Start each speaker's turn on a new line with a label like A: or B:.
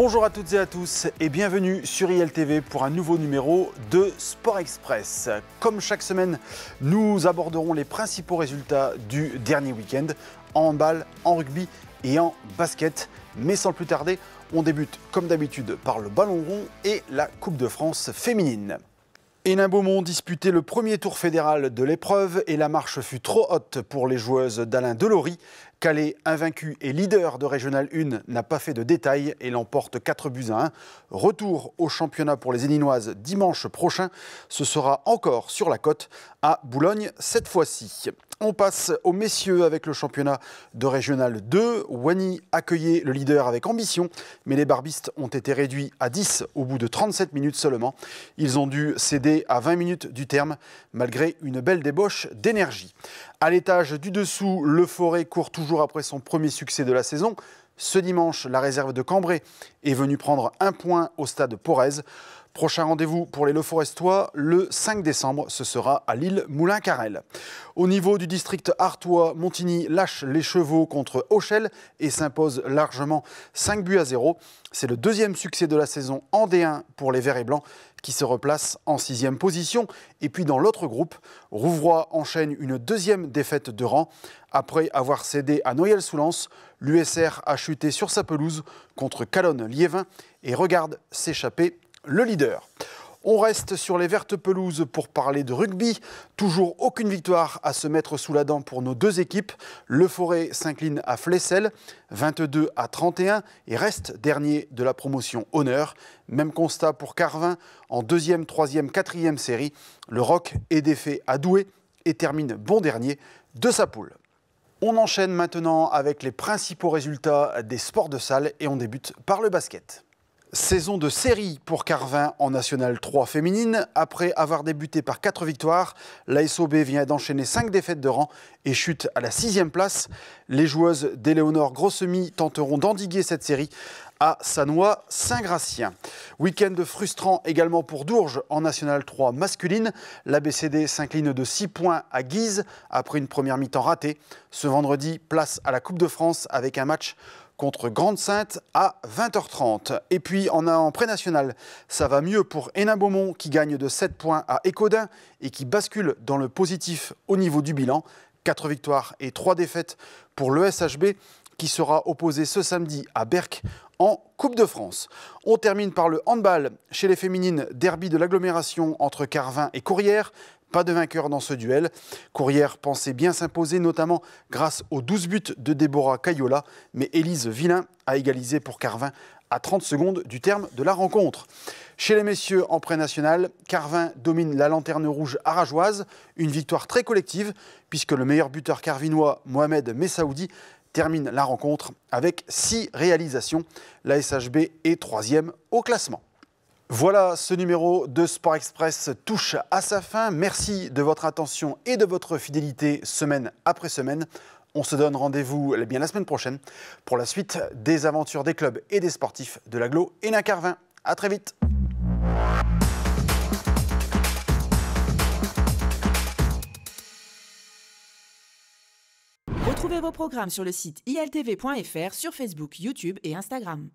A: Bonjour à toutes et à tous et bienvenue sur ILTV pour un nouveau numéro de Sport Express. Comme chaque semaine, nous aborderons les principaux résultats du dernier week-end en balle, en rugby et en basket. Mais sans plus tarder, on débute comme d'habitude par le ballon rond et la Coupe de France féminine. Hénin Beaumont disputait le premier tour fédéral de l'épreuve et la marche fut trop haute pour les joueuses d'Alain Delory. Calais, invaincu et leader de Régional 1, n'a pas fait de détail et l'emporte 4 buts à 1. Retour au championnat pour les Héninoises dimanche prochain. Ce sera encore sur la côte à Boulogne cette fois-ci. On passe aux messieurs avec le championnat de Régional 2. Wani accueillait le leader avec ambition, mais les barbistes ont été réduits à 10 au bout de 37 minutes seulement. Ils ont dû céder à 20 minutes du terme, malgré une belle débauche d'énergie. À l'étage du dessous, le Forêt court toujours après son premier succès de la saison. Ce dimanche, la réserve de Cambrai est venue prendre un point au stade Porez. Prochain rendez-vous pour les Le Forestois, le 5 décembre, ce sera à Lille Moulin-Carrel. Au niveau du district Artois, Montigny lâche les chevaux contre Auchel et s'impose largement 5 buts à 0. C'est le deuxième succès de la saison en D1 pour les Verts et Blancs qui se replacent en sixième position. Et puis dans l'autre groupe, Rouvroy enchaîne une deuxième défaite de rang. Après avoir cédé à Noyelles-Soulance, l'USR a chuté sur sa pelouse contre Calonne-Liévin et regarde s'échapper le leader. On reste sur les vertes pelouses pour parler de rugby. Toujours aucune victoire à se mettre sous la dent pour nos deux équipes. Le Forêt s'incline à Flessel, 22 à 31, et reste dernier de la promotion honneur. Même constat pour Carvin en deuxième, troisième, quatrième série. Le rock est défait à Douai et termine bon dernier de sa poule. On enchaîne maintenant avec les principaux résultats des sports de salle et on débute par le basket. Saison de série pour Carvin en National 3 féminine. Après avoir débuté par 4 victoires, la SOB vient d'enchaîner 5 défaites de rang et chute à la 6 place. Les joueuses d'Éléonore Grossemi tenteront d'endiguer cette série à Sanois Saint-Gratien. Week-end frustrant également pour Dourges en National 3 masculine. La BCD s'incline de 6 points à Guise après une première mi-temps ratée. Ce vendredi, place à la Coupe de France avec un match contre Grande-Sainte à 20h30. Et puis en, en pré-national, ça va mieux pour Hénin Beaumont qui gagne de 7 points à Écodin et qui bascule dans le positif au niveau du bilan. 4 victoires et 3 défaites pour le SHB qui sera opposé ce samedi à Berck en Coupe de France. On termine par le handball chez les féminines, derby de l'agglomération entre Carvin et Courrières. Pas de vainqueur dans ce duel. Courrière pensait bien s'imposer, notamment grâce aux 12 buts de Déborah Cayola, mais Élise Villain a égalisé pour Carvin à 30 secondes du terme de la rencontre. Chez les messieurs en pré-national, Carvin domine la lanterne rouge arageoise, une victoire très collective puisque le meilleur buteur carvinois Mohamed Messaoudi termine la rencontre avec 6 réalisations. La SHB est troisième au classement. Voilà, ce numéro de Sport Express touche à sa fin. Merci de votre attention et de votre fidélité semaine après semaine. On se donne rendez-vous bien la semaine prochaine pour la suite des aventures des clubs et des sportifs de l'Aglo et Nacarvin. À très vite. Retrouvez vos programmes sur le site iltv.fr, sur Facebook, YouTube et Instagram.